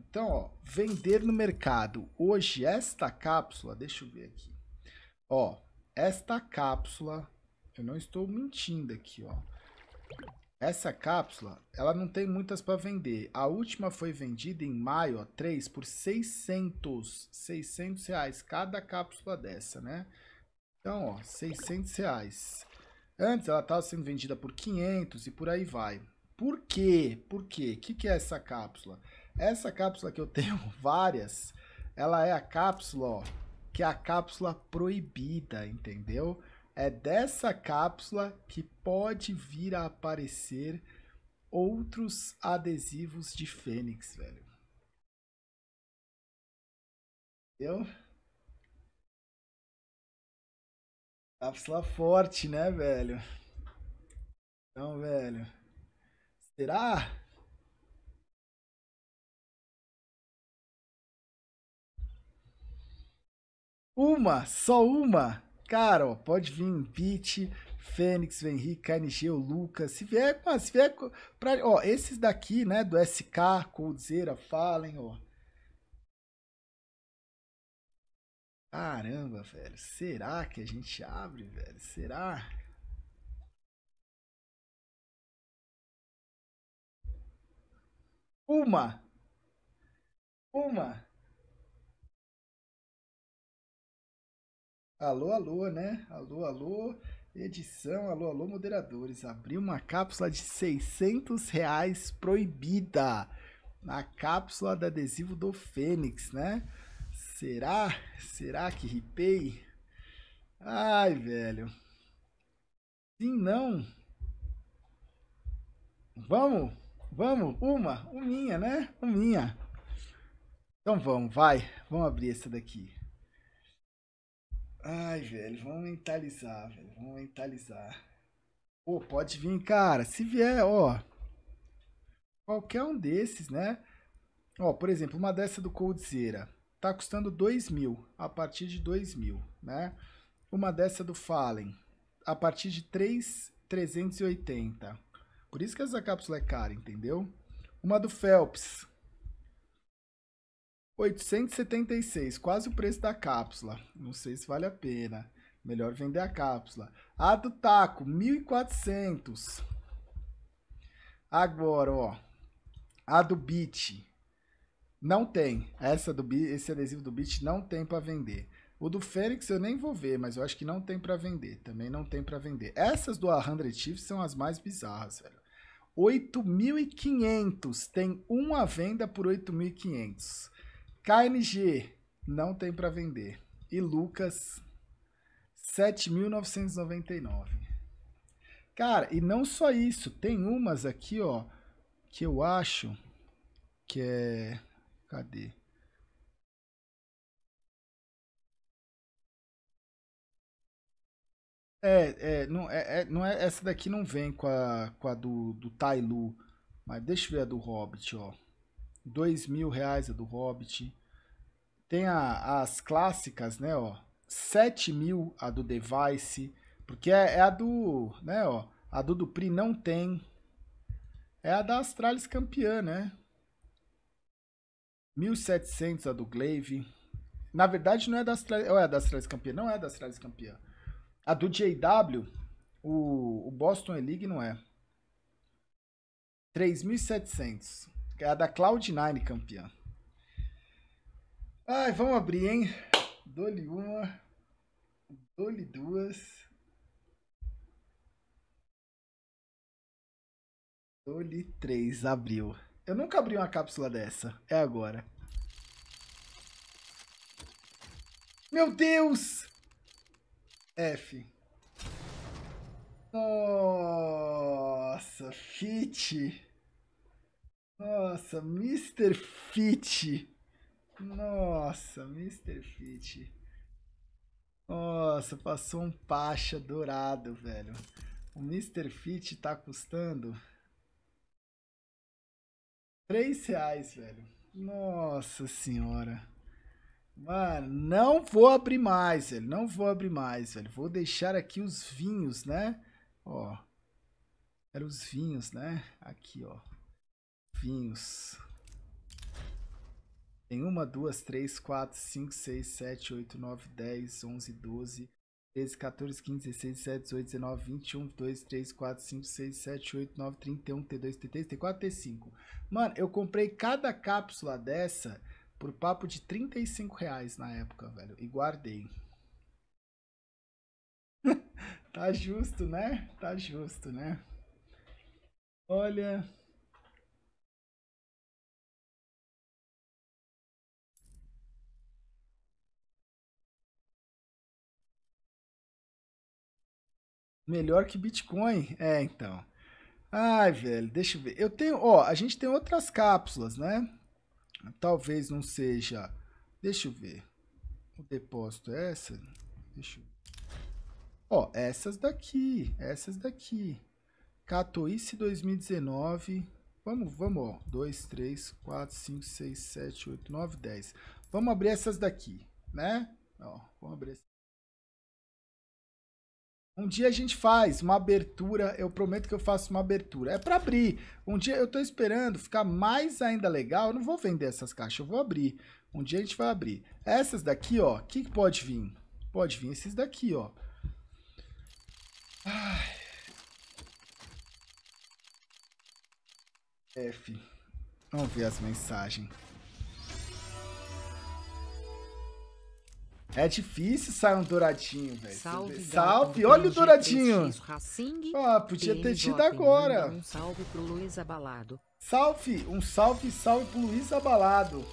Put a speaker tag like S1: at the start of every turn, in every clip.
S1: Então, ó, vender no mercado. Hoje, esta cápsula, deixa eu ver aqui. Ó, esta cápsula, eu não estou mentindo aqui, ó. Essa cápsula, ela não tem muitas para vender. A última foi vendida em maio, ó, 3 por 600, 600 reais cada cápsula dessa, né? Então, ó, 600 reais. Antes ela estava sendo vendida por 500 e por aí vai. Por quê? Por quê? O que, que é essa cápsula? Essa cápsula que eu tenho várias, ela é a cápsula, ó, que é a cápsula proibida, entendeu? É dessa cápsula que pode vir a aparecer outros adesivos de Fênix, velho. Entendeu? Cápsula forte, né, velho? Então, velho. Será? Uma, só uma. Cara, ó, pode vir Pete, Fênix, Henrique, KNG, o Lucas. Se vier, mas se vier pra, ó, esses daqui, né, do SK, Coldzera, Fallen, ó. Caramba, velho. Será que a gente abre, velho? Será? Uma. Uma. Alô, alô, né? Alô, alô, edição, alô, alô, moderadores. abriu uma cápsula de 600 reais proibida. Na cápsula de adesivo do Fênix, né? Será? Será que ripei? Ai, velho. Sim, não. Vamos? Vamos? Uma? Uminha, né? Uminha. Então vamos, vai. Vamos abrir essa daqui. Ai, velho, vamos mentalizar, velho. Vamos mentalizar. Pô, pode vir, cara. Se vier, ó. Qualquer um desses, né? Ó, por exemplo, uma dessa do Coldzera. Tá custando 2 mil. A partir de 2 mil, né? Uma dessa do Fallen. A partir de 3,380. Por isso que essa cápsula é cara, entendeu? Uma do Phelps. 876, quase o preço da cápsula. Não sei se vale a pena. Melhor vender a cápsula. A do taco, 1400. Agora, ó. A do bit. Não tem. Essa do esse adesivo do bit não tem para vender. O do Fênix eu nem vou ver, mas eu acho que não tem para vender. Também não tem para vender. Essas do 100 Chiefs são as mais bizarras, velho. 8.500. Tem uma venda por 8.500. KNG, não tem para vender. E Lucas, 7.999. Cara, e não só isso, tem umas aqui, ó, que eu acho que é... Cadê? É, é, não, é, é, não é, essa daqui não vem com a, com a do, do Tailu, mas deixa eu ver a do Hobbit, ó dois mil reais a é do Hobbit. Tem a, as clássicas, né, ó, sete mil a do Device, porque é, é, a do, né, ó, a do Dupri não tem. É a da Astralis campeã, né? 1700 a do Glaive. Na verdade, não é da Astralis, é da Astralis campeã, não é da Astralis campeã. A do JW, o, o Boston League não é. 3700. É a da Cloud9 campeã. Ai, vamos abrir, hein? Dole uma. Dole duas. Dole três. Abriu. Eu nunca abri uma cápsula dessa. É agora. Meu Deus! F. Nossa, fit. Nossa, Mr. Fit. Nossa, Mr. Fit. Nossa, passou um pacha dourado, velho. O Mr. Fit tá custando... três reais, velho. Nossa senhora. Mano, não vou abrir mais, velho. Não vou abrir mais, velho. Vou deixar aqui os vinhos, né? Ó. Era os vinhos, né? Aqui, ó vinhos. Tem quatro, cinco, seis, sete, oito, nove, dez, onze, doze, treze, 11, quinze, dezesseis, dezessete, dezoito, dezenove, vinte, um, dois, três, quatro, cinco, seis, sete, oito, nove, trinta e um, T2, T3, T4, T5. Mano, eu comprei cada cápsula dessa por papo de 35 reais na época, velho. E guardei. tá justo, né? Tá justo, né? Olha... Melhor que Bitcoin? É, então. Ai, velho, deixa eu ver. Eu tenho, ó, a gente tem outras cápsulas, né? Talvez não seja. Deixa eu ver. O depósito é essa? Deixa eu Ó, essas daqui, essas daqui. Catoice 2019. Vamos, vamos, ó. 2, 3, 4, 5, 6, 7, 8, 9, 10. Vamos abrir essas daqui, né? Ó, vamos abrir essas um dia a gente faz uma abertura, eu prometo que eu faço uma abertura. É para abrir. Um dia eu tô esperando ficar mais ainda legal. Eu não vou vender essas caixas, eu vou abrir. Um dia a gente vai abrir. Essas daqui, ó, o que, que pode vir? Pode vir esses daqui, ó. Ai. F. Vamos ver as mensagens. É difícil sair um douradinho, velho. Salve, salve. Olha o douradinho. Ah, podia ter tido agora. Um salve pro Luiz Abalado. Salve, um salve, salve pro Luiz Abalado.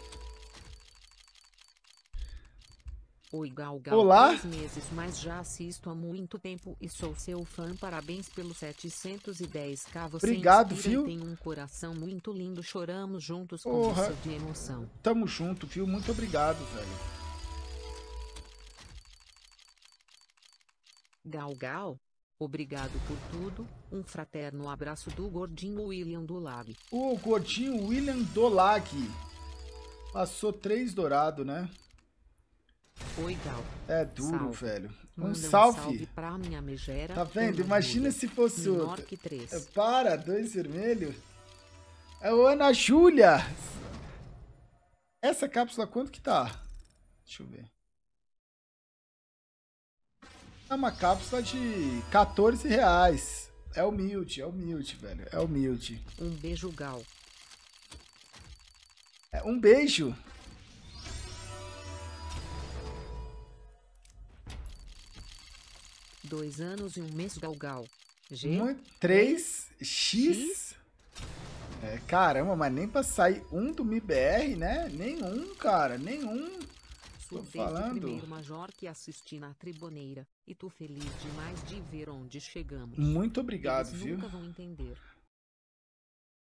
S1: Oi, Gal, Gal Olá. Três meses, mas já assisto há muito tempo e sou seu fã. Parabéns pelo 710k. Você Obrigado, viu? Tem um coração muito lindo. Choramos juntos com Orra. você de emoção. Tamo junto, viu? Muito obrigado, velho. Gal gal, Obrigado por tudo. Um fraterno abraço do gordinho William Dolag. O gordinho William Dolag. Passou três dourado, né? Oi, Gal. É duro, salve. velho. Um salve. um salve. pra minha megera. Tá vendo? Imagina se fosse o. É, para, dois vermelho. É o Ana Júlia. Essa cápsula quanto que tá? Deixa eu ver. É uma cápsula de 14 reais. É humilde, é humilde, velho. É humilde. Um beijo, Gal. É, um beijo. Dois anos e um mês, Gal Gal. G. Um, três, X. X. É, caramba, mas nem pra sair um do MIBR, né? Nenhum, cara. Nenhum falando de primeiro major que assisti na Triboneira, e tô feliz demais de ver onde chegamos. Muito obrigado, Eles viu? Nunca vão entender.